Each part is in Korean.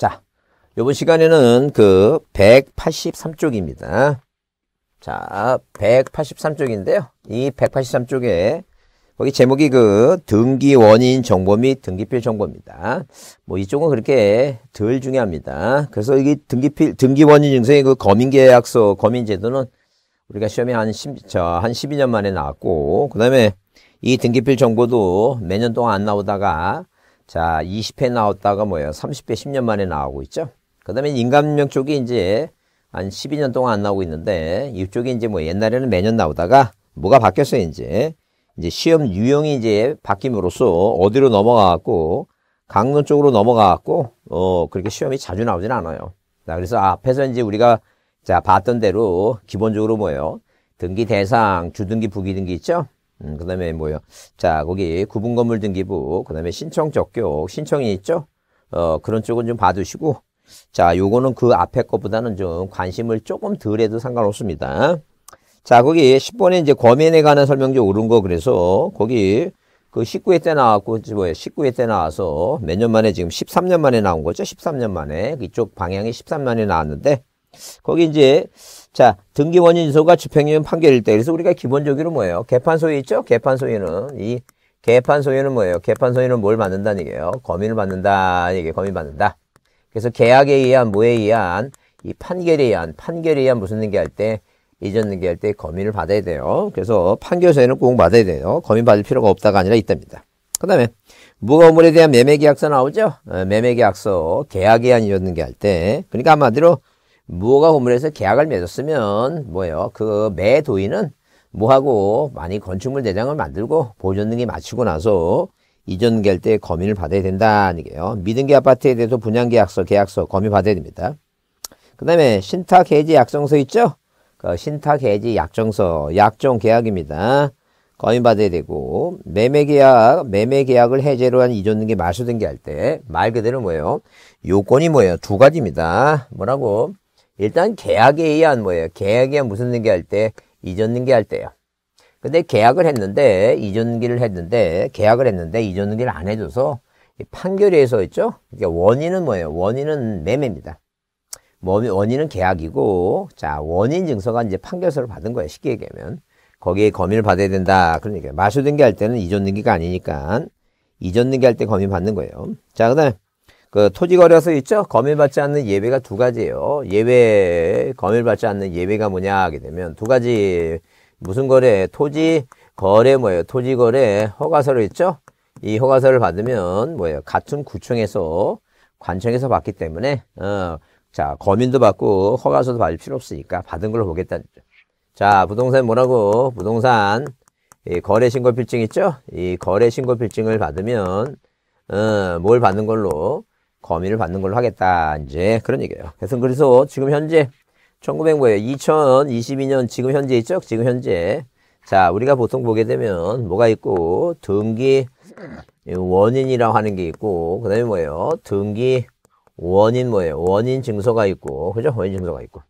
자, 요번 시간에는 그 183쪽입니다. 자, 183쪽인데요. 이 183쪽에 거기 제목이 그 등기 원인 정보 및 등기필 정보입니다. 뭐 이쪽은 그렇게 덜 중요합니다. 그래서 이게 등기필 등기 원인 증세의그 검인 계약서 검인 제도는 우리가 시험에 한 10, 저한 12년 만에 나왔고 그다음에 이 등기필 정보도 매년 동안 안 나오다가 자, 20회 나왔다가 뭐예요? 30회 10년 만에 나오고 있죠? 그 다음에 인간명 쪽이 이제 한 12년 동안 안 나오고 있는데, 이쪽이 이제 뭐 옛날에는 매년 나오다가 뭐가 바뀌었어요, 이제. 이제 시험 유형이 이제 바뀜으로써 어디로 넘어가갖고, 강론 쪽으로 넘어가갖고, 어, 그렇게 시험이 자주 나오진 않아요. 자, 그래서 앞에서 이제 우리가 자, 봤던 대로 기본적으로 뭐예요? 등기 대상, 주등기, 부기등기 있죠? 음, 그 다음에 뭐요? 자, 거기 구분 건물 등기부, 그 다음에 신청 적격, 신청이 있죠? 어, 그런 쪽은 좀 봐두시고, 자, 요거는 그 앞에 것보다는 좀 관심을 조금 덜 해도 상관없습니다. 자, 거기 10번에 이제 검인에 관한 설명지 오른 거 그래서 거기 그 19회 때 나왔고, 뭐야, 19회 때 나와서 몇 년 만에 지금 13년 만에 나온 거죠? 13년 만에. 이쪽 방향이 13년에 나왔는데, 거기 이제 자, 등기 원인 인소가 집행유예 판결일 때. 그래서 우리가 기본적으로 뭐예요? 개판 소유 있죠? 개판 소유는 이 개판 소유는 뭐예요? 개판 소유는 뭘 받는다는 얘기예요? 거민을받는다 이게 거민 받는다. 그래서 계약에 의한 뭐에 의한 이 판결에 의한 판결에 의한 무슨 등기할 때 이전 등기할 때거민을 받아야 돼요. 그래서 판결소에는꼭 받아야 돼요. 거민 받을 필요가 없다가 아니라 있답니다. 그 다음에 무거물에 운 대한 매매계약서 나오죠? 어, 매매계약서 계약에 의한 이전 등기할 때 그러니까 한마디로 무허가 건물에서 계약을 맺었으면 뭐예요? 그매 도인은 뭐하고 많이 건축물 대장을 만들고 보존 등이 마치고 나서 이전 계약 때 검인을 받아야 된다는 게요. 미등기 아파트에 대해서 분양 계약서, 계약서 검인 받아야 됩니다. 그 다음에 신탁 해지 약정서 있죠? 그 신탁 해지 약정서, 약정 계약입니다. 검인 받아야 되고 매매 계약, 매매 계약을 해제로 한 이전 등기 말소 등기할 때 말 그대로 뭐예요? 요건이 뭐예요? 두 가지입니다. 뭐라고? 일단 계약에 의한 뭐예요? 계약에 무슨 등기할 때? 이전 등기할 때요. 근데 계약을 했는데 이전 등기를 했는데 계약을 했는데 이전 등기를 안 해줘서 판결에서 있죠. 그러니까 원인은 뭐예요? 원인은 매매입니다. 뭐, 원인은 계약이고 자 원인 증서가 이제 판결서를 받은 거예요. 쉽게 얘기하면 거기에 검인을 받아야 된다. 그러니까 마수 등기할 때는 이전 등기가 아니니까 이전 등기할 때 검인 받는 거예요. 자 그다음 그토지거래소 있죠? 거일받지 않는 예외가 두 가지예요. 예외, 거일받지 않는 예외가 뭐냐 하게 되면 두 가지 무슨 거래, 토지 거래 뭐예요? 토지 거래 허가서를 있죠? 이 허가서를 받으면 뭐예요? 같은 구청에서 관청에서 받기 때문에 어, 자 거민도 받고 허가서도 받을 필요 없으니까 받은 걸로 보겠다는 거죠. 자 부동산 뭐라고 부동산 이 거래신고필증 있죠? 이 거래신고필증을 받으면 어, 뭘 받는 걸로 범위를 받는 걸로 하겠다. 이제 그런 얘기예요. 그래서 그래서 지금 현재 1900뭐예요? 2022년 지금 현재 있죠? 지금 현재. 자, 우리가 보통 보게 되면 뭐가 있고 등기 원인이라고 하는 게 있고 그다음에 뭐예요? 등기 원인 뭐예요? 원인 증서가 있고. 그죠? 원인 증서가 있고.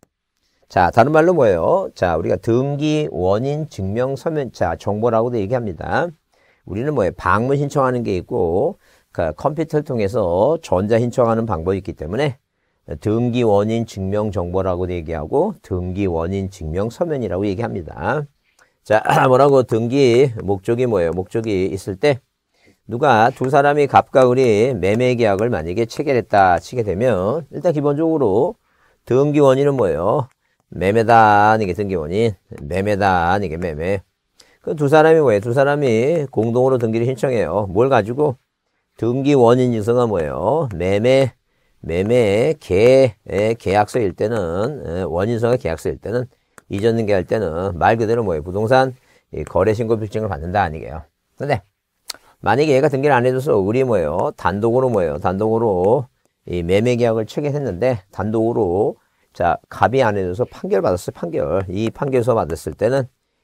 자, 다른 말로 뭐예요? 자, 우리가 등기 원인 증명 서면 자, 정보라고도 얘기합니다. 우리는 뭐예요? 방문 신청하는 게 있고 그러니까 컴퓨터를 통해서 전자 신청하는 방법이 있기 때문에 등기 원인 증명 정보라고 얘기하고 등기 원인 증명 서면이라고 얘기합니다. 자, 뭐라고 등기 목적이 뭐예요? 목적이 있을 때 누가 두 사람이 갑각을이 매매 계약을 만약에 체결했다 치게 되면 일단 기본적으로 등기 원인은 뭐예요? 매매다 이게 등기 원인, 매매다 이게 매매. 그 두 사람이 뭐예요? 두 사람이 공동으로 등기를 신청해요. 뭘 가지고? 등기 원인 증서가 뭐예요? 매매, 매매, 계, 예, 계약서일 때는, 예, 원인서가 계약서일 때는, 이전 등기할 때는 말 그대로 뭐예요? 부동산 거래신고 필증을 받는다 아니게요. 근데 만약에 얘가 등기를 안 해줘서 우리 뭐예요? 단독으로 뭐예요? 단독으로 이 매매 계약을 체결했는데 단독으로 자 갑이 안 해줘서 판결 받았어요. 판결 이 판결서 받았을 때는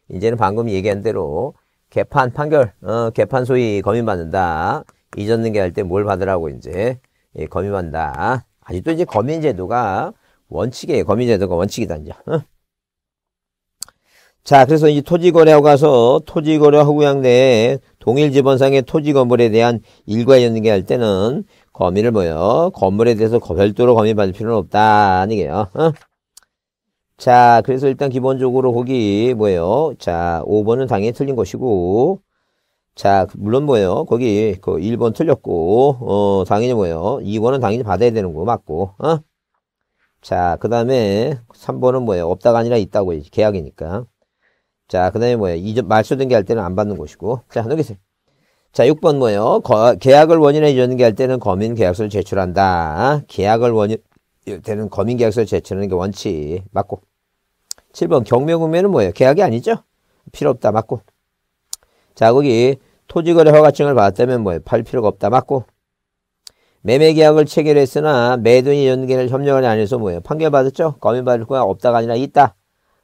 이제는 방금 얘기한 대로 개판 판결 어, 개판 소위 검인 받는다. 이전 등기할 때 뭘 받으라고 이제 예, 검임한다. 아직도 이제 검인제도가 원칙이에요. 검인제도가 원칙이다 이제. 어? 자, 그래서 이제 토지거래하고 가서 토지거래하고 양내 동일 지번상의 토지 건물에 대한 일괄 연계 할 때는 거미를 뭐요? 건물에 대해서 별도로 거미 받을 필요는 없다. 아니게요. 어? 자, 그래서 일단 기본적으로 거기 뭐예요? 자, 5번은 당연히 틀린 것이고 자, 물론 뭐예요? 거기 그 1번 틀렸고, 어, 당연히 뭐예요? 2번은 당연히 받아야 되는 거 맞고, 어? 자, 그 다음에 3번은 뭐예요? 없다가 아니라 있다고 계약이니까. 자, 그 다음에 뭐예요? 이전, 말소 등기할 때는 안 받는 것이고. 자, 넘기세요. 자, 6번 뭐예요? 거, 계약을 원인에 이전 등기할 때는 검인 계약서를 제출한다. 계약을 원인, 되는 검인 계약서를 제출하는 게 원칙. 맞고. 7번 경매 구매는 뭐예요? 계약이 아니죠? 필요 없다. 맞고. 자, 거기 토지거래 허가증을 받았다면 뭐예요팔 필요가 없다 맞고 매매계약을 체결했으나 매도인 연계를 협력을 하안 해서 뭐예요 판결받았죠 검인받을 거야 없다가 아니라 있다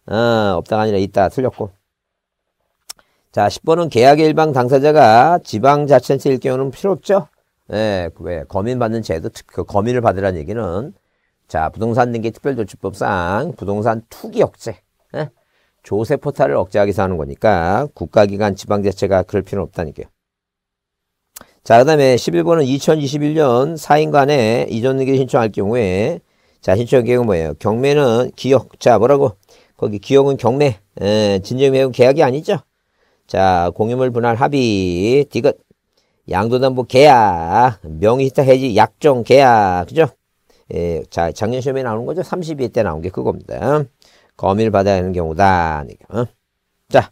어, 없다가 아니라 있다 틀렸고 자 10번은 계약의 일방 당사자가 지방자치단체일 경우는 필요 없죠 예, 왜 검인받는 제도 그 검인을 받으라는 얘기는 자 부동산 등기 특별조치법상 부동산 투기 억제 조세 포탈을 억제하기 위해서 하는 거니까 국가기관 지방자체가 그럴 필요는 없다니까요. 자, 그 다음에 11번은 2021년 4인간에 이전등기 신청할 경우에 자, 신청 계획은 뭐예요? 경매는 기억. 자, 뭐라고? 거기 기억은 경매. 에, 진정매우 계약이 아니죠. 자, 공유물 분할 합의. 디귿. 양도담보 계약. 명의히타 해지 약정 계약. 그죠? 예, 자, 작년 시험에 나오는 거죠. 32회 때 나온 게 그겁니다. 검의를 받아야 하는 경우다. 어? 자,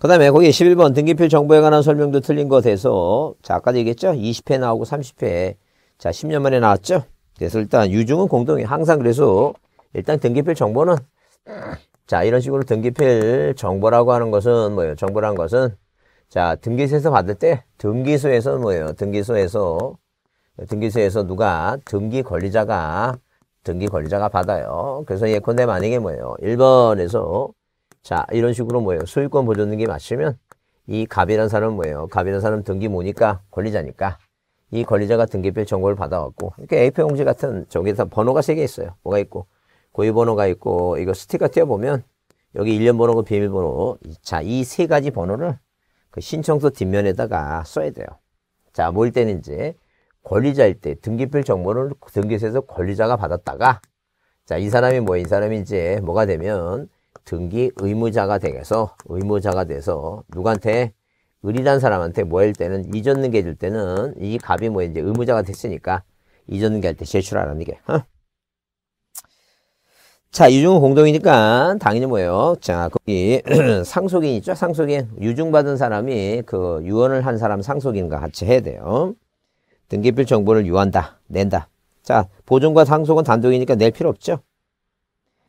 그 다음에 거기 11번 등기표 정보에 관한 설명도 틀린 것에서 자, 아까도 얘기했죠? 20회 나오고 30회. 자, 10년 만에 나왔죠? 그래서 일단 유증은 공동이 항상 그래서 일단 등기표 정보는 자, 이런 식으로 등기표 정보라고 하는 것은 뭐예요? 정보란 것은 자, 등기소에서 받을 때 등기소에서 뭐예요? 등기소에서 등기소에서 누가 등기 권리자가 등기 권리자가 받아요. 그래서 예컨대 만약에 뭐예요? 1번에서 자 이런 식으로 뭐예요? 소유권 보존 등기 맞추면 이 갑이라는 사람은 뭐예요? 갑이라는 사람 은 등기 뭐니까 권리자니까 이 권리자가 등기표 정보를 받아왔고 이렇게 A표 용지 같은 저기서 에 번호가 세 개 있어요. 뭐가 있고 고유번호가 있고 이거 스티커 띄워보면 여기 1년번호고 비밀번호 자이 세 가지 번호를 그 신청서 뒷면에다가 써야 돼요. 자모 때는 이제 권리자일 때 등기필 정보를 등기소에서 권리자가 받았다가 자 이 사람이 뭐 이 사람이 이제 뭐가 되면 등기 의무자가 되서 의무자가 돼서 누구한테 을이란 사람한테 뭐일 때는 이전 등기해 줄 때는 이갑이뭐 이제 의무자가 됐으니까 이전 등기할 때 제출하라는 게. 어? 자, 유중은 공동이니까 당연히 뭐예요? 자, 거기 상속인 있죠? 상속인. 유증받은 사람이 그 유언을 한 사람 상속인과 같이 해야 돼요. 등기필 정보를 요한다, 낸다. 자, 보증과 상속은 단독이니까 낼 필요 없죠.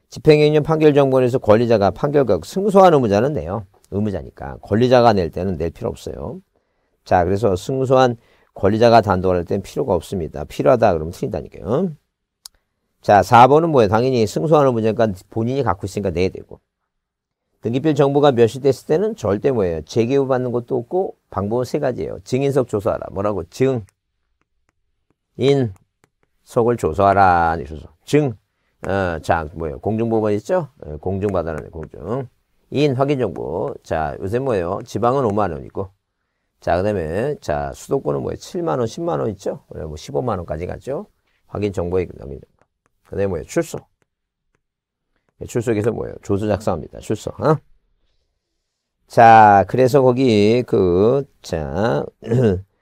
집행유예인 판결 정보에서 권리자가 판결과 승소한 의무자는 내요. 의무자니까. 권리자가 낼 때는 낼 필요 없어요. 자, 그래서 승소한 권리자가 단독할 때는 필요가 없습니다. 필요하다 그러면 틀린다니까요. 자, 4번은 뭐예요? 당연히 승소한의무자니까 본인이 갖고 있으니까 내야 되고. 등기필 정보가 몇 시 됐을 때는 절대 뭐예요? 재개후 받는 것도 없고 방법은 세 가지예요. 증인석 조사하라. 뭐라고? 증. 인 속을 조사하라 증 어, 자, 뭐예요? 공중보건 있죠? 어, 공중받아라 공중. 인 확인정보. 자, 요새 뭐예요? 지방은 5만원 있고. 자, 그 다음에, 자, 수도권은 뭐예요? 7만원, 10만원 있죠? 원래 뭐 15만원까지 갔죠? 확인정보, 확인정보. 그 다음에 뭐예요? 출석. 예, 출석에서 뭐예요? 조수 작성합니다. 출석, 어? 자, 그래서 거기, 그, 자,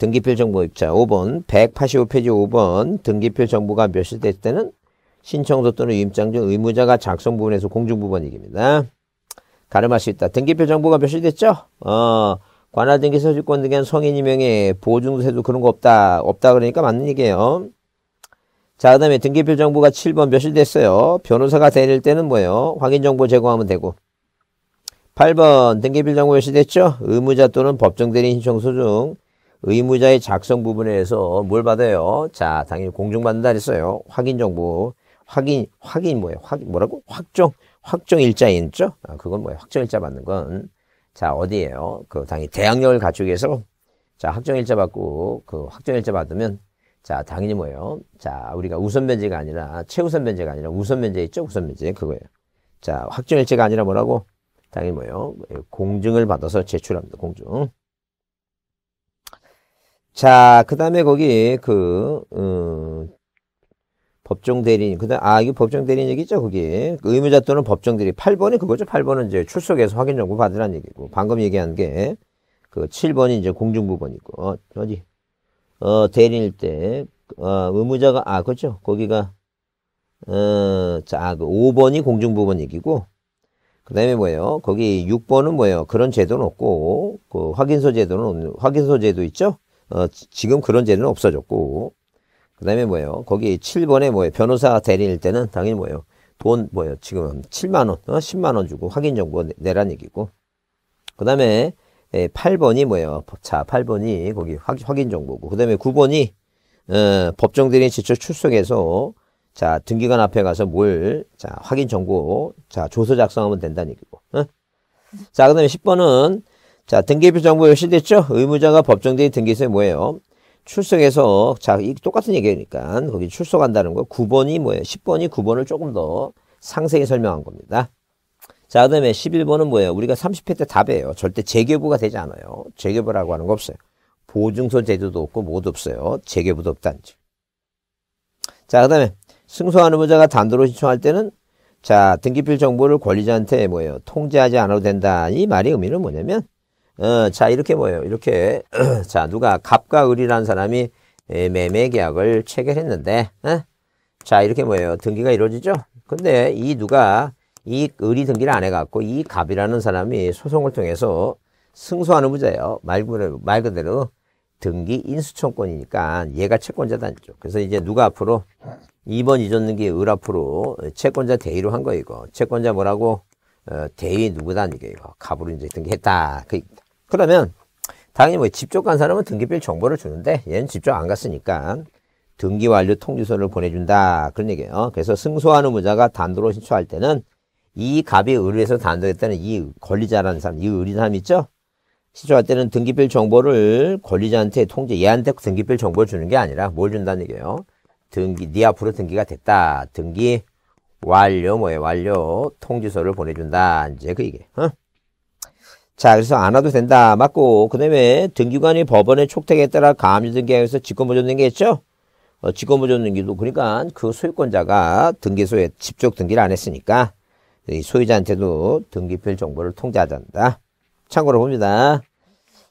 등기필 정보 입자 5번 185페이지 5번 등기필 정보가 멸실될 때는 신청서 또는 임장중 의무자가 작성 부분에서 공중 부분 얘기입니다. 가름할 수 있다. 등기필 정보가 멸실됐죠? 어, 관할 등기 소유권 등기한 성인 이명의 보증세도 그런 거 없다. 없다 그러니까 맞는 얘기예요. 자, 그 다음에 등기필 정보가 7번 멸실됐어요. 변호사가 되릴 때는 뭐예요? 확인 정보 제공하면 되고. 8번 등기필 정보 멸실됐죠? 의무자 또는 법정 대리 신청소 중 의무자의 작성 부분에서 뭘 받아요? 자, 당연히 공증받는다 그랬어요. 확인 정보. 확인, 확인 뭐예요? 확, 뭐라고? 확정, 확정 일자 있죠? 아, 그건 뭐예요? 확정 일자 받는 건. 자, 어디예요? 그, 당연히 대항력을 갖추기 위해서. 자, 확정 일자 받고, 그 확정 일자 받으면, 자, 당연히 뭐예요? 자, 우리가 우선 면제가 아니라, 최우선 면제가 아니라 우선 면제 있죠? 우선 면제 그거예요. 자, 확정 일자가 아니라 뭐라고? 당연히 뭐예요? 공증을 받아서 제출합니다. 공증. 자, 그 다음에 거기 그 음, 법정 대리인. 그다음 아, 이게 법정 대리인 얘기죠, 거기. 그 의무자 또는 법정 대리. 인 8번이 그거죠. 8번은 이제 출석해서 확인 정보 받으라는 얘기고. 방금 얘기한 게그 7번이 이제 공중부분이고. 어, 어디? 어, 대리일 때 어, 의무자가 아, 그렇죠. 거기가 어, 자, 그 5번이 공중부분 얘기고. 그 다음에 뭐예요? 거기 6번은 뭐예요? 그런 제도는 없고, 그 확인서 제도는, 는없 확인서 제도 있죠? 어, 지금 그런 죄는 없어졌고 그 다음에 뭐예요? 거기 7번에 뭐예요? 변호사 대리일 때는 당연히 뭐예요? 돈 뭐예요? 지금 7만원, 어? 10만원 주고 확인 정보 내란 얘기고. 그 다음에 8번이 예, 뭐예요? 자, 8번이 거기 확인 정보고. 그 다음에 9번이, 어, 법정 대리 직접 출 출석해서 자, 등기관 앞에 가서 뭘, 자, 확인 정보, 자, 조서 작성하면 된다는 얘기고. 어? 자, 그 다음에 10번은 자, 등기부 정보 요시됐죠? 의무자가 법정대리 등기소에 뭐예요? 출석해서 자, 이 똑같은 얘기니까 거기 출석한다는 거 9번이 뭐예요? 10번이 9번을 조금 더 상세히 설명한 겁니다. 자, 그 다음에 11번은 뭐예요? 우리가 30회 때답해요 절대 재교부가 되지 않아요. 재교부라고 하는 거 없어요. 보증서 제도도 없고 뭐도 없어요. 재교부도 없단지. 자, 그 다음에 승소한 의무자가 단도로 신청할 때는 자, 등기필 정보를 권리자한테 뭐예요? 통제하지 않아도 된다. 이 말의 의미는 뭐냐면 어, 자 이렇게 뭐예요 이렇게 자 누가 갑과 을이라는 사람이 에, 매매 계약을 체결했는데 에? 어? 자 이렇게 뭐예요. 등기가 이루어지죠. 근데 이 누가 이 을이 등기를 안 해갖고 이 갑이라는 사람이 소송을 통해서 승소하는 부자예요. 말 그대로, 말 그대로 등기 인수청권이니까 얘가 채권자다. 그래서 이제 누가 앞으로 2번 이전 등기 을 앞으로 채권자 대위로한거예요 이거. 채권자 뭐라고 어, 대위 누구다 이게 이거 갑으로 이제 등기했다 그 그러면 당연히 뭐집접간 사람은 등기필 정보를 주는데 얘는 집접안 갔으니까 등기 완료 통지서를 보내준다 그런 얘기예요. 그래서 승소한 의무자가 단도로 신청할 때는 이 갑에 의뢰해서 단도했다는 이 권리자라는 사람, 이 의리사람 있죠? 신청할 때는 등기필 정보를 권리자한테 통지, 얘한테 등기필 정보를 주는 게 아니라 뭘 준다는 얘기예요? 등기, 네 앞으로 등기가 됐다. 등기 완료 뭐예요? 완료 통지서를 보내준다. 이제 그 얘기예요. 어? 자 그래서 안 와도 된다 맞고 그 다음에 등기관이 법원의 촉탁에 따라 가압류등기하에서 직권보존 등기했죠 어, 직권보존 등기도 그러니까 그 소유권자가 등기소에 직접 등기를 안 했으니까 소유자한테도 등기필 정보를 통제하잔다 참고로 봅니다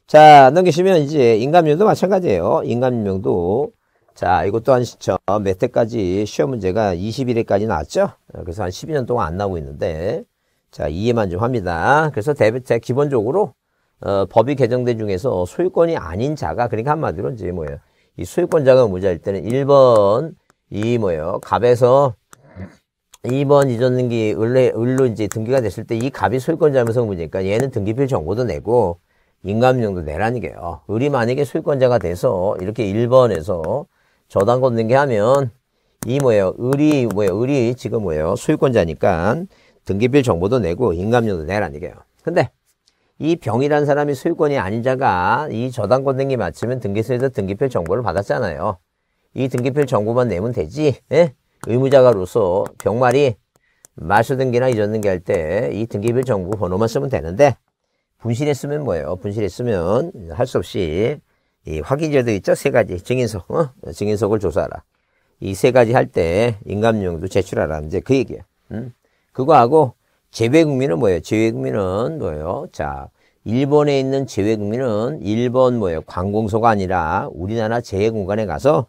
자 넘기시면 이제 인감명도 마찬가지예요 인감유명도 자 이것 또한 시점 몇 회까지 시험 문제가 2일에까지 나왔죠 그래서 한 12년 동안 안 나오고 있는데 자, 이해만 좀 합니다. 그래서 대, 제 기본적으로 어, 법이 개정된 중에서 소유권이 아닌 자가 그러니까 한마디로 이제 뭐예요? 이 소유권자가 무자일 때는 1번 이 뭐예요? 갑에서 2번 이전등기 을래, 을로 이제 등기가 됐을 때 이 갑이 소유권자면서 문니까 얘는 등기필 정보도 내고 인감용도 내라는 게요. 을이 만약에 소유권자가 돼서 이렇게 1번에서 저당권 등기 하면 이 뭐예요? 을이 뭐예요? 을이 지금 뭐예요? 소유권자니까 등기별 정보도 내고 인감료도 내란 얘기예요. 근데 이 병이라는 사람이 소유권이 아닌 자가 이 저당권 등기 마치면 등기소에서 등기별 정보를 받았잖아요. 이등기별 정보만 내면 되지. 예? 의무자가로서 병말이 마셔 등기나 잊었는기할때 이등기별 정보 번호만 쓰면 되는데 분실했으면 뭐예요? 분실했으면 할 수 없이 이 확인제도 있죠? 세 가지 증인서, 어? 증인석을 조사하라. 이 세 가지 할 때 인감용도 제출하라. 이제 그 얘기예요. 음? 그거하고 제외국민은 뭐예요? 제외국민은 뭐예요? 자, 일본에 있는 제외국민은 일본 뭐예요? 관공서가 아니라 우리나라 제외공간에 가서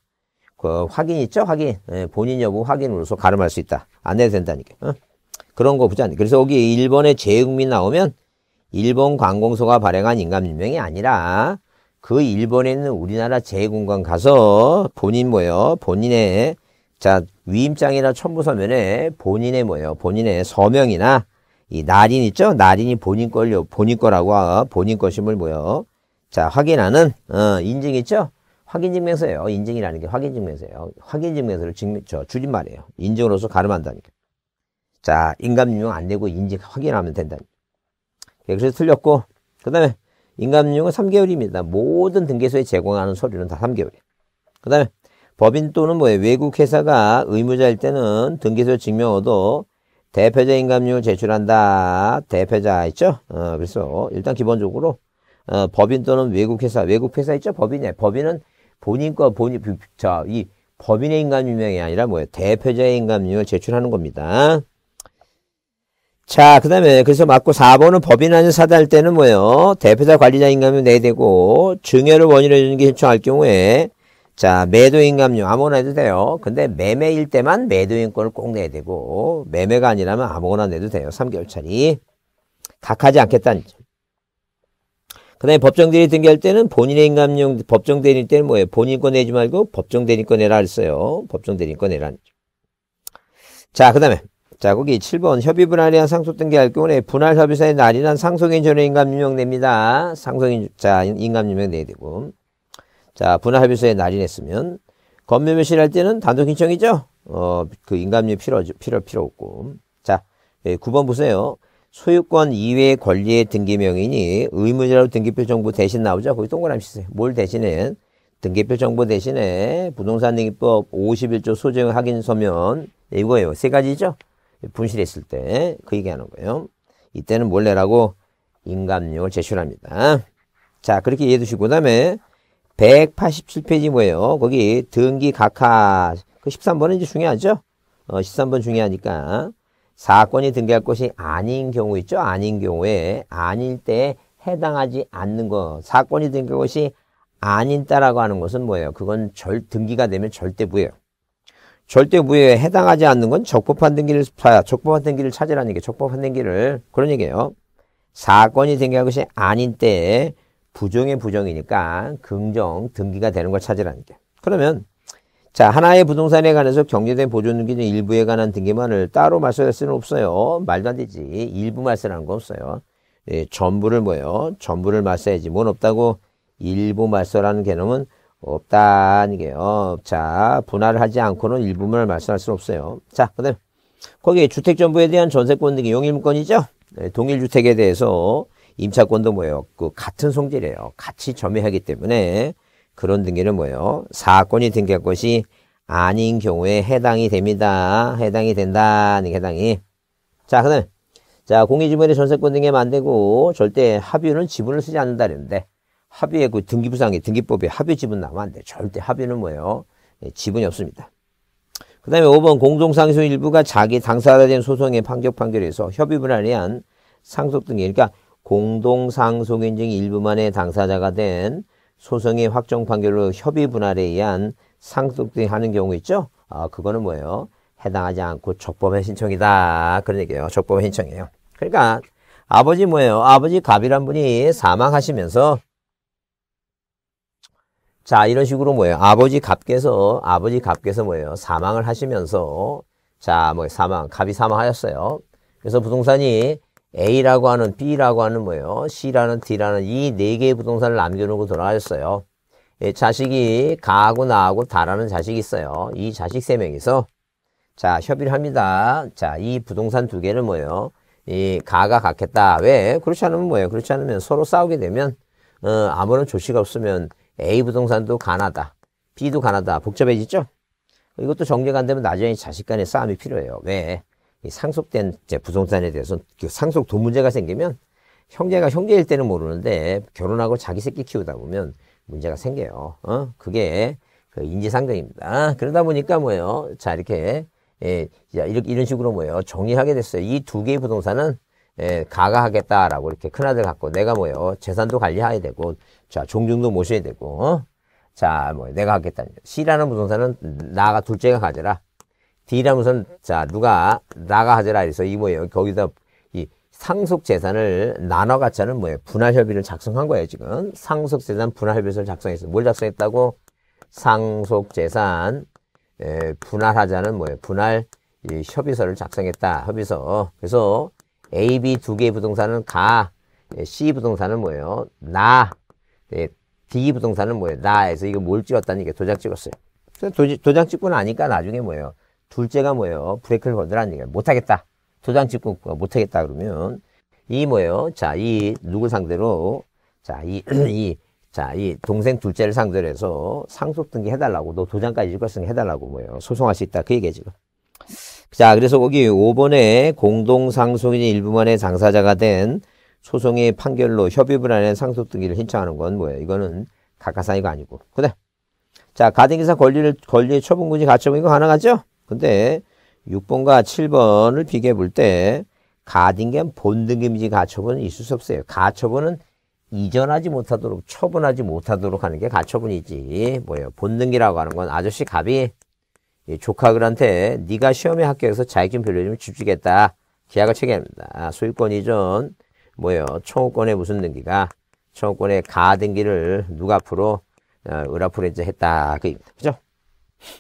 그 확인 있죠? 확인. 예, 본인 여부 확인으로서 가름할 수 있다. 안 해도 된다니까. 어? 그런 거 보지 않니? 그래서 여기 일본의 제외국민 나오면 일본 관공서가 발행한 인감증명이 아니라 그 일본에 있는 우리나라 제외공간 가서 본인 뭐예요? 본인의 자 위임장이나 첨부서면에 본인의 뭐예요? 본인의 서명이나 이 날인 있죠? 날인이 본인 걸요. 본인 거라고 본인 것임을 뭐요? 자, 확인하는 어, 인증 있죠? 확인증명서예요. 인증이라는 게 확인증명서예요. 확인증명서를 증명, 저 줄임말이에요. 인증으로서 가름한다니까. 자, 인감증명안 되고 인증 확인하면 된다니까. 예, 그래서 틀렸고 그 다음에 인감증명은 3개월입니다. 모든 등계소에 제공하는 서류는 다 3개월이에요. 그 다음에 법인 또는 뭐 외국 회사가 의무자일 때는 등기소 증명어도 대표자 인감률 제출한다. 대표자 있죠? 어, 그래서 일단 기본적으로 어, 법인 또는 외국 회사, 외국 회사 있죠? 법인에 법인은 본인 과 본인 자이 법인의 인감 유명이 아니라 뭐예요? 대표자의 인감명을 제출하는 겁니다. 자, 그 다음에, 그래서 맞고 4번은 법인 아닌 사다 할 때는 뭐예요? 대표자 관리자 인감을 내야 되고, 증여를 원인으로 주는 게 신청할 경우에, 자, 매도인감요 아무거나 해도 돼요. 근데 매매일 때만 매도인권을 꼭 내야 되고 매매가 아니라면 아무거나 내도 돼요. 3개월 차리. 각하지 않겠다는 점. 그 다음에 법정 대리 등기할 때는 본인의 인감용 법정 대리일 때는 뭐예요? 본인 거 내지 말고 법정 대리 거 내라 했어요. 법정 대리 거 내라는 점. 자, 그 다음에 자, 거기 7번 협의 분할이한 상속 등기할 경우에 분할 협의사의 날인한 상속인 전에 인감유명 냅니다. 상속인 자, 인감유명 내야 되고. 자, 분할협의서에 날인했으면 건묘묘실 할 때는 단독 신청이죠. 어, 그 인감료 필요 필요 필요 없고. 자, 예, 9번 보세요. 소유권 이외의 권리의 등기 명인이 의무자로 등기표 정보 대신 나오죠. 거기 동그라미 치세요. 뭘 대신해? 등기표 정보 대신에 부동산 등기법 51조 소정 확인 서면 예, 이거예요. 세 가지죠. 분실했을 때 그 얘기하는 거예요. 이때는 몰래라고 인감료를 제출합니다. 자 그렇게 이해해 두시고 그 다음에 187페이지 뭐예요? 거기 등기 각하 그 13번은 이제 중요하죠? 어, 13번 중요하니까 사건이 등기할 것이 아닌 경우 있죠? 아닌 경우에 아닐 때 해당하지 않는 거 사건이 등기할 것이 아닌다라고 하는 것은 뭐예요? 그건 절 등기가 되면 절대 무예요. 절대 무예에 해당하지 않는 건 적법한 등기를 적법한 등기를 찾으라는 게 적법한 등기를 그런 얘기예요. 사건이 등기할 것이 아닌 때에 부정의 부정이니까 긍정 등기가 되는 걸 찾으라는 게. 그러면 자 하나의 부동산에 관해서 경제된 보존등기는 일부에 관한 등기만을 따로 말씀할 수는 없어요. 말도 안 되지. 일부 말씀하는 거 없어요. 예, 전부를 뭐요? 전부를 말써야지. 뭔 없다고 일부 말써라는 개념은 없다는 게요. 자분할 하지 않고는 일부만을 말씀할 수 없어요. 자 그다음 거기에 주택 전부에 대한 전세권 등기 용인물권이죠 예, 동일주택에 대해서 임차권도 뭐예요? 그 같은 성질이에요. 같이 점유하기 때문에 그런 등기는 뭐예요? 사건이 등기할 것이 아닌 경우에 해당이 됩니다. 해당이 된다는 해당이. 자, 그다음 에 자, 공유지문의 전세권 등에 만들고 절대 합의는 지분을 쓰지 않는다 그랬는데 합의의 그 등기부상의 등기법에 합의 지분 나면 안 돼. 절대 합의는 뭐예요? 예, 지분이 없습니다. 그 다음에 5번 공동상소 일부가 자기 당사자 된 소송의 판결 판결에서 협의 분할에 한 상속 등기. 그러니까 공동상속인증 일부만의 당사자가 된 소송의 확정 판결로 협의 분할에 의한 상속 등하는 경우 있죠? 아, 그거는 뭐예요? 해당하지 않고 적법의 신청이다. 그런 얘기예요. 적법의 신청이에요. 그러니까 아버지 뭐예요? 아버지 갑이란 분이 사망하시면서 자 이런 식으로 뭐예요? 아버지 갑께서 아버지 갑께서 뭐예요? 사망을 하시면서 자뭐 사망 갑이 사망하셨어요. 그래서 부동산이 A라고 하는 B라고 하는 뭐예요? C라는 D라는 이 네 개의 부동산을 남겨놓고 돌아가셨어요. 예, 자식이 가하고 나하고 다라는 자식이 있어요. 이 자식 세 명이서 자 협의를 합니다. 자 이 부동산 두 개를 뭐예요? 이 가가 갖겠다. 왜? 그렇지 않으면 뭐예요? 그렇지 않으면 서로 싸우게 되면 어, 아무런 조치가 없으면 A 부동산도 가나다. B도 가나다. 복잡해지죠? 이것도 정리가 안 되면 나중에 자식 간의 싸움이 필요해요. 왜? 상속된 부동산에 대해서 그 상속 돈 문제가 생기면 형제가 형제일 때는 모르는데 결혼하고 자기 새끼 키우다 보면 문제가 생겨요. 어? 그게 그 인지상정입니다. 그러다 보니까 뭐예요? 자, 이렇게, 예, 자, 이렇게, 이런 식으로 뭐예요? 정의하게 됐어요. 이 두 개의 부동산은, 예, 가가하겠다라고 이렇게 큰아들 갖고, 내가 뭐예요? 재산도 관리해야 되고, 자, 종중도 모셔야 되고, 어? 자, 뭐, 내가 하겠다. C라는 부동산은 나가 둘째가 가져라. D라면서 자 누가 나가 하자라 그래서 이 뭐예요 거기다 이 상속 재산을 나눠 갖자는 뭐예요 분할 협의를 작성한 거예요 지금 상속 재산 분할 협의서를 작성했어 뭘 작성했다고 상속 재산 에, 분할하자는 뭐예요 분할 이 협의서를 작성했다 협의서 그래서 A, B 두 개의 부동산은 가 예, C 부동산은 뭐예요 나 예, D 부동산은 뭐예요 나에서 이거 뭘 찍었다는 게 도장 찍었어요 도장 찍고 나니까 나중에 뭐예요 둘째가 뭐예요? 브레이크를 걸더라는 얘기예요. 못하겠다. 도장 찍고 어, 못하겠다 그러면 이 뭐예요? 자, 이누구 상대로 자, 이, 이, 자, 이 동생 둘째를 상대로 해서 상속 등기 해달라고 너 도장까지 일괄승 해달라고 뭐예요? 소송할 수 있다. 그 얘기예요, 지금. 자, 그래서 거기 5번에 공동상속인이 일부만의 당사자가 된 소송의 판결로 협의 불안한 상속 등기를 신청하는 건 뭐예요? 이거는 각하상의가 아니고. 그래. 자, 가등기사 권리를, 권리의 처분군이 가처분 이거 가능하죠? 근데 6번과 7번을 비교해 볼 때가등기 본등기인지 가처분은 있을 수 없어요. 가처분은 이전하지 못하도록 처분하지 못하도록 하는 게 가처분이지 뭐예요. 본등기라고 하는 건 아저씨 갑이 조카들한테 네가 시험에 합격해서 자격증 변려주면 집 주겠다. 계약을 체결합니다. 소유권 이전 뭐예요. 청구권의 무슨 등기가 청구권의 가등기를 누가 앞으로 을 앞으로 이제 했다 그입다 그죠?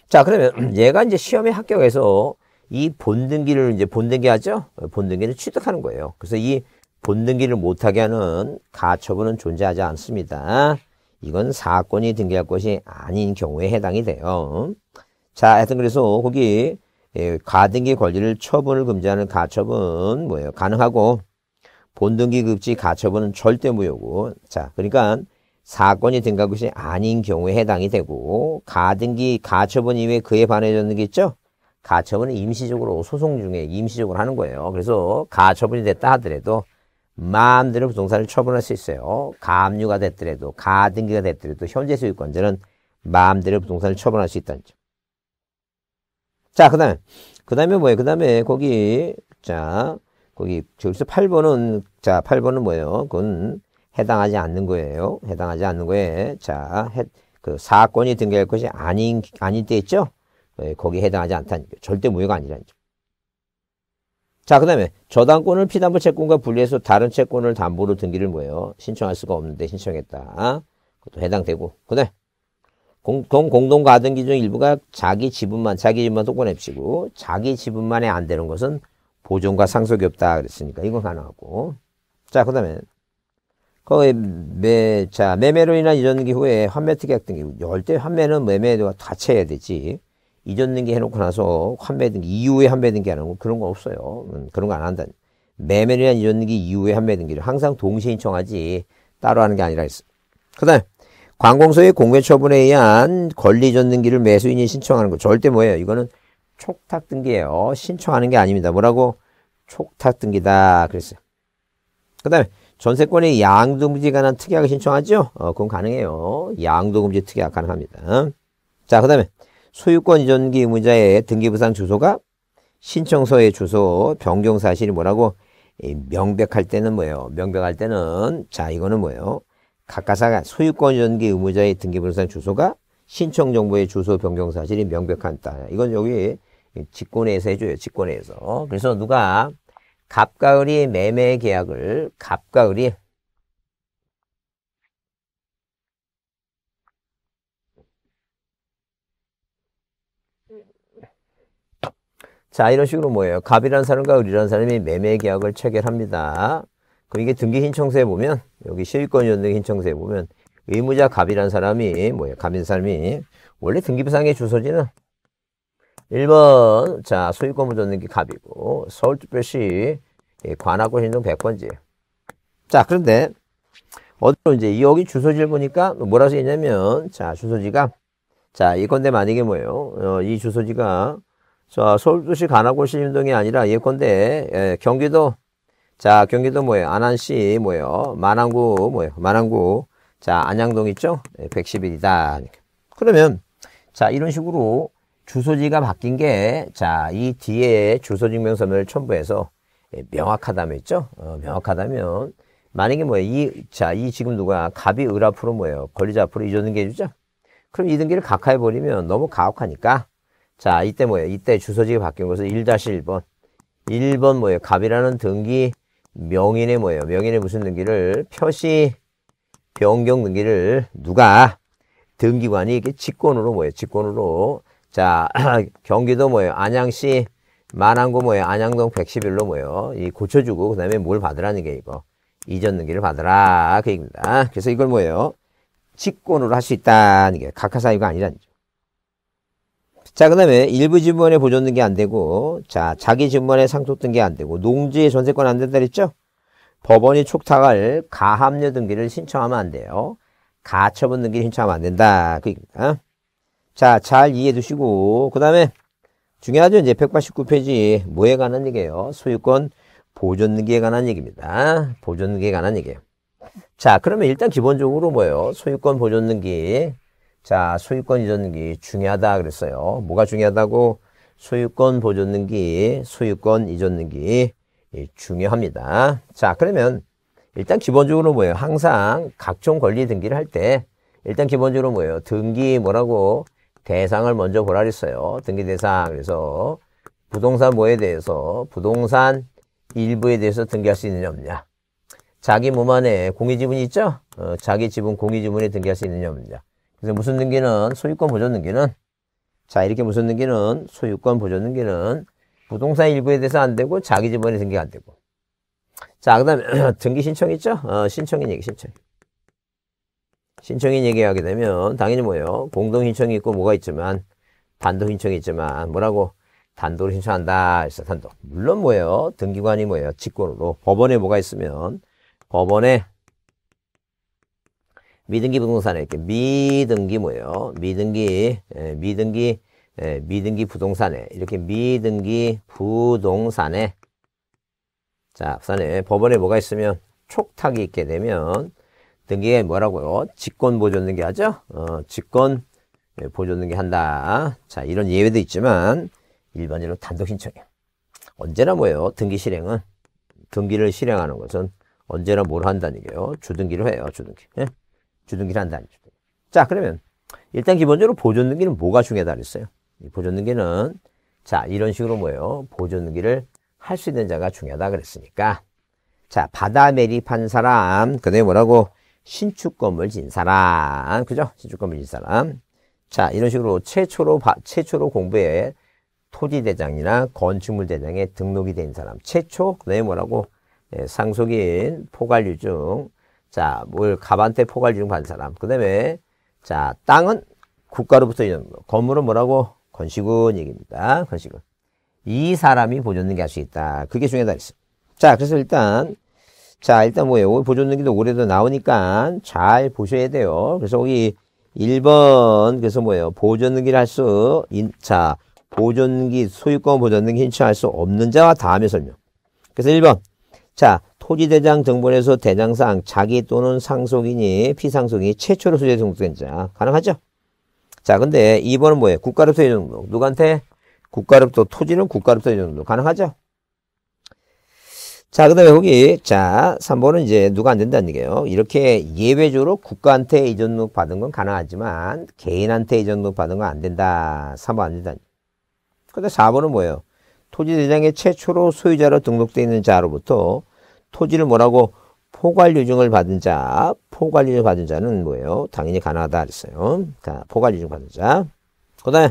자, 그러면 얘가 이제 시험에 합격해서 이 본등기를 이제 본등기 하죠? 본등기를 취득하는 거예요. 그래서 이 본등기를 못하게 하는 가처분은 존재하지 않습니다. 이건 사건이 등기할 것이 아닌 경우에 해당이 돼요. 자, 하여튼 그래서 거기 예, 가등기 권리를 처분을 금지하는 가처분 뭐예요? 가능하고 본등기 급지 가처분은 절대 무효고. 자, 그러니까 사건이 등가 것이 아닌 경우에 해당이 되고 가등기 가처분 이외에 그에 반해졌는 게 있죠. 가처분은 임시적으로 소송 중에 임시적으로 하는 거예요. 그래서 가처분이 됐다 하더라도 마음대로 부동산을 처분할 수 있어요. 감압류가 됐더라도 가등기가 됐더라도 현재 소유권자는 마음대로 부동산을 처분할 수 있다는 점. 자, 그 다음에 그 다음에 뭐예요? 그 다음에 거기 자 거기 저기서 8번은 자 8번은 뭐예요? 그건 해당하지 않는 거예요. 해당하지 않는 거에 자, 해, 그 사건이 등기할 것이 아닌 아닌 때 있죠. 예, 거기에 해당하지 않다는 절대 무효가 아니라는 거 자, 그 다음에 저당권을 피담보 채권과 분리해서 다른 채권을 담보로 등기를 뭐예요? 신청할 수가 없는데 신청했다. 그것도 해당되고. 그다음 공동, 공동 가등기 중 일부가 자기 지분만, 자기 지분만 토건냅시고 자기 지분만에 안 되는 것은 보존과 상속이 없다 그랬으니까 이건 가능하고. 자, 그 다음에 거 매, 자, 매매로 인한 이전등기 후에 환매 특약 등기. 열대 환매는 매매도 같이 야 되지. 이전등기 해놓고 나서 환매 등기, 이후에 환매 등기 하는 거 그런 거 없어요. 음, 그런 거 안 한다. 매매로 인한 이전등기 이후에 환매 등기를 항상 동시에 신청하지 따로 하는 게 아니라 있어. 그 다음, 관공서의 공매 처분에 의한 권리 전등기를 매수인이 신청하는 거. 절대 뭐예요? 이거는 촉탁 등기예요. 신청하는 게 아닙니다. 뭐라고? 촉탁 등기다. 그랬어요. 그 다음에, 전세권의 양도금지 관한 특약을 신청하죠? 어, 그건 가능해요. 양도금지 특약 가능합니다. 자, 그 다음에 소유권 이전기 의무자의 등기부상 주소가 신청서의 주소 변경 사실이 뭐라고 명백할 때는 뭐예요? 명백할 때는 자 이거는 뭐예요? 각각사가 소유권 이전기 의무자의 등기부상 주소가 신청 정보의 주소 변경 사실이 명백한다. 이건 여기 직권에서 해줘요. 직권에서. 그래서 누가 갑가을이 매매 계약을 갑가을이 자 이런 식으로 뭐예요? 갑이라는 사람과 을이라는 사람이 매매 계약을 체결합니다. 그럼 이게 등기 신청서에 보면 여기 시권 연등 신청서에 보면 의무자 갑이라는 사람이 뭐예요? 갑인 사람이 원래 등기부상의 주소지는 1번 자 소유권 을 줬는 게 갑이고 서울특별시 예, 관악구 신동 100번지 자 그런데 어디로 이제 여기 주소지를 보니까 뭐라고 써있냐면 자 주소지가 자 이건데 만약에 뭐예요 어, 이 주소지가 자서울특별시 관악구 신림동이 아니라 예건데 예, 경기도 자 경기도 뭐예요 안안시 뭐예요 만안구 뭐예요 만안구 자 안양동 있죠 예, 111이다 그러면 자 이런 식으로 주소지가 바뀐 게, 자, 이 뒤에 주소증명서를 첨부해서 예, 명확하다면 있죠? 어, 명확하다면. 만약에 뭐야 이, 자, 이 지금 누가 갑이 을 앞으로 뭐예요? 권리자 앞으로 이조등기 해주죠? 그럼 이등기를 각하해버리면 너무 가혹하니까. 자, 이때 뭐예요? 이때 주소지가 바뀐 것은 1-1번. 1번 뭐예요? 갑이라는 등기 명인의 뭐예요? 명인의 무슨 등기를 표시 변경 등기를 누가 등기관이 이게 직권으로 뭐예요? 직권으로 자, 경기도 뭐예요? 안양시 만안구 뭐예요? 안양동 111로 뭐예요? 이 고쳐주고, 그 다음에 뭘 받으라는 게 이거. 이전 등기를 받으라. 그 얘기입니다. 그래서 이걸 뭐예요? 직권으로 할 수 있다는 게 각하사유가 아니라는 거죠. 자, 그 다음에 일부 집무원에 보존 등기 안 되고, 자, 자기 집무원에 상속 등기 안 되고, 농지의 전세권 안 된다 그랬죠? 법원이 촉탁할 가합류 등기를 신청하면 안 돼요. 가처분 등기를 신청하면 안 된다. 그 얘기입니다. 자, 잘 이해해 두시고, 그 다음에 중요하죠. 이제 189페이지 뭐에 관한 얘기예요? 소유권 보존기에 관한 얘기입니다. 보존기에 관한 얘기예요. 자, 그러면 일단 기본적으로 뭐예요? 소유권 보존등기. 자, 소유권 이전등기 중요하다 그랬어요. 뭐가 중요하다고? 소유권 보존등기, 소유권 이전등기 예, 중요합니다. 자, 그러면 일단 기본적으로 뭐예요? 항상 각종 권리 등기를 할 때 일단 기본적으로 뭐예요? 등기 뭐라고? 대상을 먼저 보라 그랬어요. 등기 대상. 그래서 부동산 뭐에 대해서 부동산 일부에 대해서 등기할 수 있느냐 없냐. 자기 몸 안에 공유지분이 있죠? 어, 자기 지분 공유지분에 등기할 수 있느냐 없냐. 그래서 무슨 등기는 소유권 보존 등기는 자 이렇게 무슨 등기는 소유권 보존 등기는 부동산 일부에 대해서 안 되고 자기 지분에 등기가 안 되고 자 그다음에 등기 신청 있죠? 어, 신청인 얘기 신청. 신청인 얘기하게 되면 당연히 뭐예요? 공동 신청이 있고 뭐가 있지만 단독 신청이 있지만 뭐라고 단독으로 신청한다 했어 단독 물론 뭐예요? 등기관이 뭐예요? 직권으로 법원에 뭐가 있으면 법원에 미등기 부동산에 이렇게 미등기 뭐예요? 미등기 에, 예, 미등기 에, 예, 미등기 부동산에 이렇게 미등기 부동산에 자 부산에 법원에 뭐가 있으면 촉탁이 있게 되면 등기 뭐라고요? 직권보조등기 하죠? 어, 직권 예, 보조등기 한다. 자, 이런 예외도 있지만 일반인으로 단독 신청이에요. 언제나 뭐예요? 등기 실행은 등기를 실행하는 것은 언제나 뭘 한다는 게요? 주등기를 해요. 주등기. 예? 주등기를 한다는 거죠. 자, 그러면 일단 기본적으로 보존등기는 뭐가 중요하다 그랬어요? 보존등기는 자, 이런 식으로 뭐예요? 보존등기를 할 수 있는 자가 중요하다 그랬으니까 자, 받아 매립한 사람, 그다음에 뭐라고 신축건물 진 사람. 그죠? 신축건물 진 사람. 자, 이런 식으로 최초로, 바, 최초로 공부해 토지대장이나 건축물대장에 등록이 된 사람. 최초, 그 다음에 뭐라고? 예, 상속인, 포괄유증. 자, 뭘, 갑한테 포괄유증 받은 사람. 그 다음에, 자, 땅은 국가로부터 이런 건물은 뭐라고? 건식은 얘기입니다. 건식은. 이 사람이 보존된 게 할 수 있다. 그게 중요하다 그랬어. 자, 그래서 일단, 자, 일단 뭐예요 보존등기도 올해도 나오니까 잘 보셔야 돼요. 그래서 여기 1번, 그래서 뭐예요? 보존등기를 할 수, 인, 자, 보존등기, 소유권 보존등기 신청할 수 없는 자와 다음에 설명. 그래서 1번. 자, 토지대장 등본에서 대장상 자기 또는 상속인이 피상속인이 최초로 소재 등록된 자 가능하죠? 자 근데 2번은 뭐예요? 국가로부터 이정도 누구한테? 국가로부터 토지는 국가로부터 이정도 가능하죠? 자, 그 다음에 거기, 자, 3번은 이제 누가 안 된다는 얘기예요. 이렇게 예외적으로 국가한테 이전 등록 받은 건 가능하지만, 개인한테 이전 등록 받은 건 안 된다. 3번 안 된다. 근데 4번은 뭐예요? 토지 대장의 최초로 소유자로 등록되어 있는 자로부터 토지를 뭐라고 포괄 유증을 받은 자, 포괄 유증 받은 자는 뭐예요? 당연히 가능하다 그랬어요. 자, 포괄 유증 받은 자. 그다음에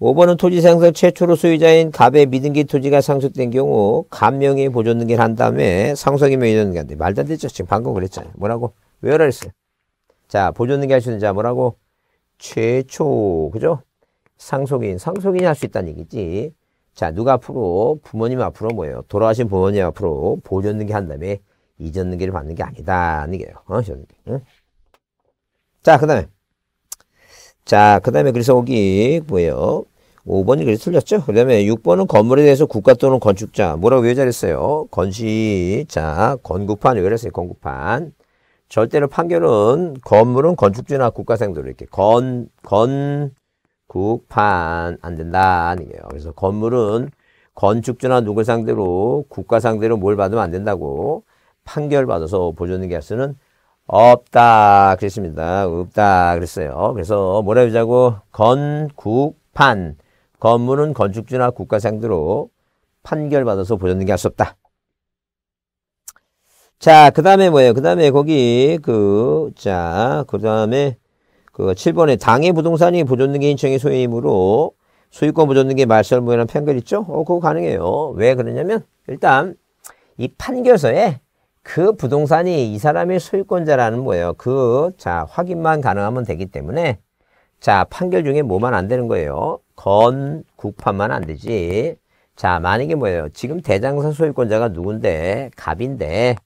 5번은 토지 상승 최초로 소유자인 갑의 믿등기 토지가 상속된 경우 감명이 보존등기를 한 다음에 상속이 명의등기한데 말도 안 되죠. 지금 방금 그랬잖아요. 뭐라고? 왜라 했어요? 자, 보존등기 할 수 있는 자 뭐라고? 최초, 그죠? 상속인, 상속인이 할 수 있다는 얘기지. 자, 누가 앞으로 부모님 앞으로 뭐예요? 돌아가신 부모님 앞으로 보존등기 한 다음에 이전등기를 받는 게 아니다는 게요 어, 이전등기. 응? 자, 그 다음에. 자, 그 다음에 그래서 여기 뭐예요? 5번이 그래서 틀렸죠. 그 다음에 6번은 건물에 대해서 국가 또는 건축자. 뭐라고 외자했어요 건시자, 건국판, 왜 그랬어요? 건국판. 절대로 판결은 건물은 건축주나 국가생도로 이렇게 건, 건, 국판 안 된다는 거예요. 그래서 건물은 건축주나 누굴 상대로 국가 상대로 뭘 받으면 안 된다고 판결 받아서 보존의 가수는 없다 그랬습니다. 없다 그랬어요. 그래서 뭐라 그러자고 건국판 건물은 건축주나 국가 상대로 판결받아서 보존된게 할수 없다. 자, 그 다음에 뭐예요? 그 다음에 거기, 그, 자, 그 다음에 그 7번에 당해 부동산이 보존등기 인청의 소유이므로 소유권 보존등기 말설무효란 판결 있죠? 어, 그거 가능해요. 왜 그러냐면, 일단, 이 판결서에 그 부동산이 이 사람의 소유권자라는 뭐예요? 그, 자, 확인만 가능하면 되기 때문에 자, 판결 중에 뭐만 안 되는 거예요? 건, 국판만 안 되지. 자, 만약에 뭐예요? 지금 대장산 소유권자가 누군데? 갑인데.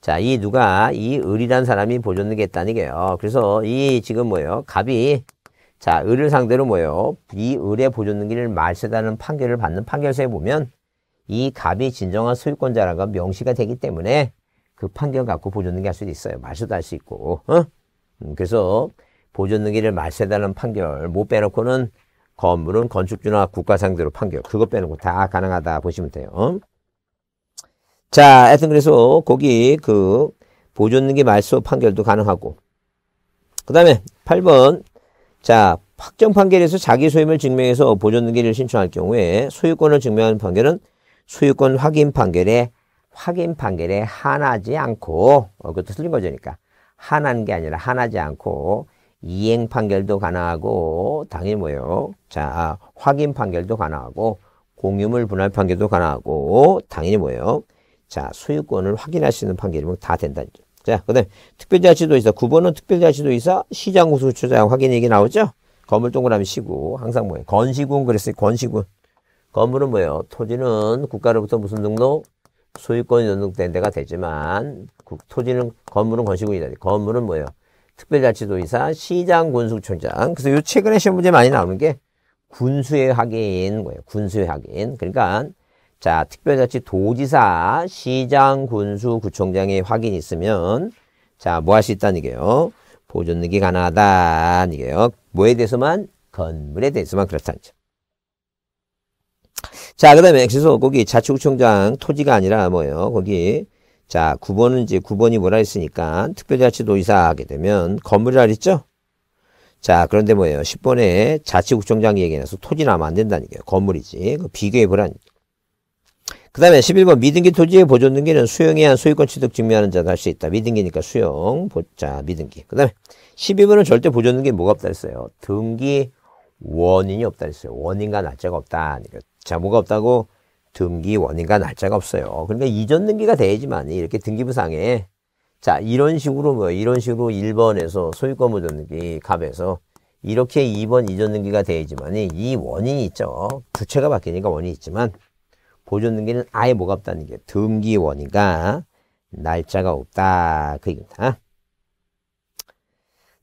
자, 이 누가, 이 을이란 사람이 보존되겠다는 얘요 그래서 이 지금 뭐예요? 갑이, 자, 을을 상대로 뭐예요? 이 을의 보존능기를 말세다는 판결을 받는 판결서에 보면 이 갑이 진정한 소유권자라고 명시가 되기 때문에 그 판결 갖고 보존능기 할 수도 있어요. 말세도 할 수 있고, 어? 음, 그래서 보존등기를 말세다는 판결 못 빼놓고는 건물은 건축주나 국가상대로 판결 그거 빼놓고 다 가능하다 보시면 돼요. 어? 자, 하여튼 그래서 거기 그 보존등기 말소 판결도 가능하고 그 다음에 8번 자 확정 판결에서 자기 소임을 증명해서 보존등기를 신청할 경우에 소유권을 증명하는 판결은 소유권 확인 판결에 확인 판결에 한하지 않고 어, 그것도 틀린 거니까 그러니까. 죠그 한한 게 아니라 한하지 않고 이행 판결도 가능하고 당연히 뭐예요? 자, 확인 판결도 가능하고 공유물 분할 판결도 가능하고 당연히 뭐예요? 자, 소유권을 확인할 수 있는 판결이면 다 된다는 점. 자, 그다음 특별자치도의사 9번은 특별자치도의사 시장구수처장 확인 얘기 나오죠? 건물 동그라미 시구 항상 뭐예요? 건시군 그랬어요. 건시군. 건물은 뭐예요? 토지는 국가로부터 무슨 등록? 소유권이 등록된 데가 되지만 토지는 건물은 건시군이다. 건물은 뭐예요? 특별자치도의사, 시장 군수총장. 그래서 요 최근에 시험 문제 많이 나오는 게 군수의 확인 거예요. 군수의 확인 그러니까 자 특별자치 도지사, 시장, 군수, 구청장의 확인이 있으면 자뭐 할 수 있다는 얘기예요. 보존능이 가능하다는 얘기예요. 뭐에 대해서만? 건물에 대해서만 그렇다는 거죠. 자, 그 다음에 그래서 거기 자치구청장 토지가 아니라 뭐예요? 거기 자, 9번은 이제 9번이 뭐라 했으니까 특별자치도의사 하게 되면 건물이라 그랬죠? 자, 그런데 뭐예요? 10번에 자치구청장 얘기 나서 토지 나면 안 된다는 게요 건물이지. 비교해 보라는 그 다음에 11번 미등기 토지의 보존등기는 수용에 한 소유권 취득 증명하는 자도할 수 있다. 미등기니까 수용, 보, 자, 미등기. 그 다음에 12번은 절대 보존등기 뭐가 없다 했어요? 등기 원인이 없다 했어요. 원인과 날짜가 없다. 그러니까 자, 뭐가 없다고? 등기 원인과 날짜가 없어요. 그러니까 이전 등기가 돼야지만 이렇게 등기부상에 자 이런 식으로 뭐 이런 식으로 1번에서 소유권 보존등기 갑에서 이렇게 2번 이전 등기가 돼야지만 이 원인이 있죠. 주체가 바뀌니까 원인이 있지만 보존 등기는 아예 뭐가 없다는 게 등기 원인과 날짜가 없다 그 얘기입니다.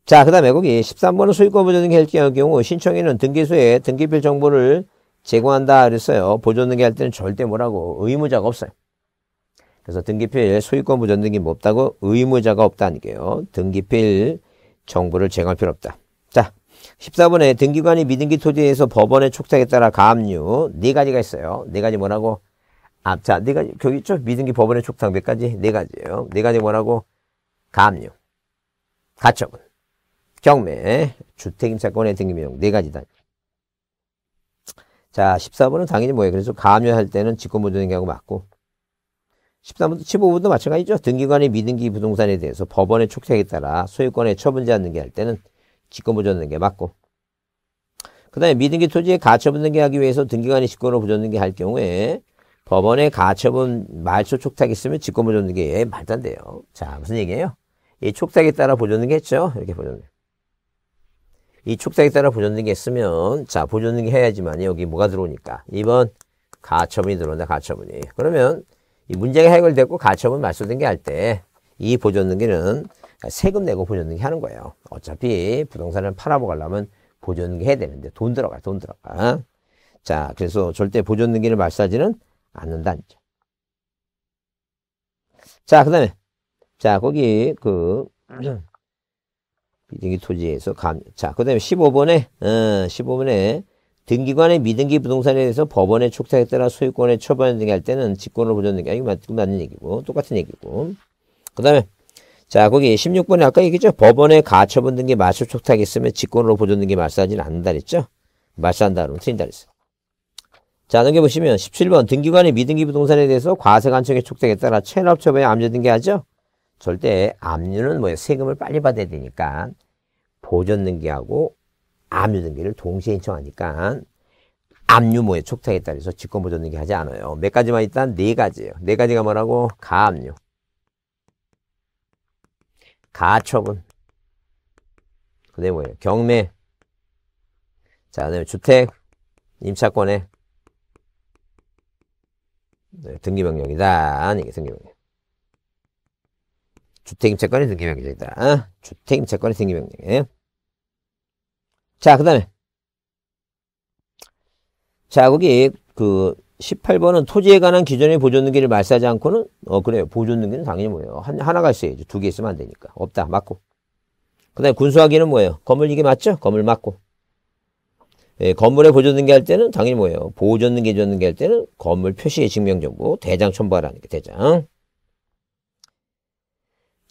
자, 그 다음에 거기 13번은 소유권 보존 등기 할 경우 신청인은 등기소에 등기필 정보를 제공한다 그랬어요. 보존등기 할 때는 절대 뭐라고 의무자가 없어요. 그래서 등기필 소유권 보존등기 뭐 없다고 의무자가 없다는게요 등기필 정보를 제공할 필요 없다. 자, 14번에 등기관이 미등기 토지에서 법원의 촉탁에 따라 가압류 네 가지가 있어요. 네 가지 뭐라고? 아, 자, 네 가지 여기 있죠? 미등기 법원의 촉탁 몇 가지? 네 가지예요. 네 가지 뭐라고? 가압류, 가처분, 경매, 주택임차권의 등기 비용 네 가지다. 자, 14번은 당연히 뭐예요? 그래서 감여할 때는 직권보조등기하고 맞고 13번도 15번도 마찬가지죠. 등기관의 미등기 부동산에 대해서 법원의 촉탁에 따라 소유권의 처분 않는 게 할 때는 직권보조등기 맞고 그 다음에 미등기 토지의 가처분 등기하기 위해서 등기관의 직권으로 보존등기할 경우에 법원의 가처분 말소 촉탁이 있으면 직권보존등기에 말단돼요. 자, 무슨 얘기예요? 이 촉탁에 따라 보존등기 했죠? 이렇게 보존등기. 이축사에 따라 보존등기 했으면 자 보존등기 해야지만 여기 뭐가 들어오니까 2번 가처분이 들어온다 가처분이 그러면 이 문제가 해결됐고 가처분 말소등게할 때 이 보존등기는 세금 내고 보존등기 하는 거예요 어차피 부동산을 팔아보려면 보존등기 해야 되는데 돈 들어가 돈 들어가 자 그래서 절대 보존등기를 말소하지는 않는다는 점. 자그 다음에 자 거기 그 비등기 토지에서 감, 자, 그 다음에 15번에, 어, 15번에 등기관의 미등기 부동산에 대해서 법원의 촉탁에 따라 소유권의 처분 등기할 때는 직권을 보존등기, 이게 맞, 맞는 얘기고, 똑같은 얘기고. 그 다음에, 자, 거기 16번에 아까 얘기죠. 했 법원의 가처분 등기 마수 촉탁이 있으면 직권으로 보존 등기 말소하지는 않는다 그랬죠. 말소한다 그러면 틀린다 그랬어. 자, 넘겨보시면 17번 등기관의 미등기 부동산에 대해서 과세관청의 촉탁에 따라 체납처분에 암전 등기하죠. 절대 압류는 뭐예요? 세금을 빨리 받아야 되니까 보존 등기하고 압류 등기를 동시에 신청하니까 압류 모의 촉탁에 따라서 직권 보존 등기 하지 않아요. 몇 가지만 일단 네 가지예요. 네 가지가 뭐라고? 가압류, 가처분, 그다음에 뭐예요? 경매, 자, 그다음에 주택, 임차권에 네, 등기명령이다. 이게 등기명령. 주택임채권의 등기명령이다. 어? 주택임차권의 등기명령. 예? 자, 그 다음에. 자, 거기 그 18번은 토지에 관한 기존의 보존등기를 말하지 않고는 어 그래요. 보존등기는 당연히 뭐예요. 한, 하나가 있어야지. 두 개 있으면 안 되니까. 없다. 맞고. 그 다음에 군수하기는 뭐예요? 건물 이게 맞죠? 건물 맞고. 예, 건물에 보존등기 할 때는 당연히 뭐예요? 보존등기, 보존등기 할 때는 건물 표시의 증명정보, 대장 첨부하라는 게 대장.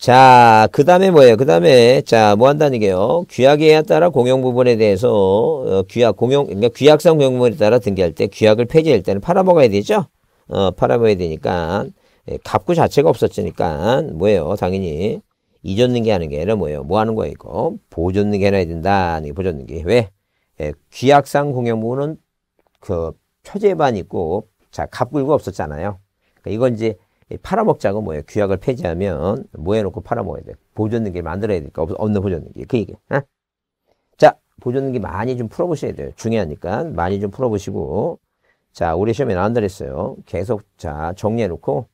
자, 그 다음에 뭐예요? 그 다음에, 자, 뭐 한다는 게요? 규약에 따라 공용 부분에 대해서, 어, 규약, 공용, 그러니까 규약상 공용 부분에 따라 등기할 때, 규약을 폐지할 때는 팔아먹어야 되죠? 어, 팔아먹어야 되니까, 예, 갑구 자체가 없었으니까, 뭐예요? 당연히, 이전 등기 하는 게 아니라 뭐예요? 뭐 하는 거예요, 이거? 보존 등기 해놔야 된다. 보존 등기. 왜? 예, 규약상 공용 부분은, 그, 표제반 있고, 자, 갑구가 없었잖아요. 그러니까 이건 이제, 팔아먹자고 뭐예요? 규약을 폐지하면 뭐 해놓고 팔아먹어야 돼? 보존능기 만들어야 될까 없는 보존능기 그 얘기. 어? 자 보존능기 많이 좀 풀어보셔야 돼요. 중요하니까 많이 좀 풀어보시고 자 우리 시험에 나온다 그랬어요. 계속 자 정리해놓고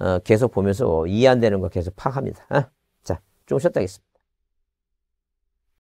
어, 계속 보면서 이해 안 되는 거 계속 파악합니다. 어? 자좀 쉬었다 하겠습니다.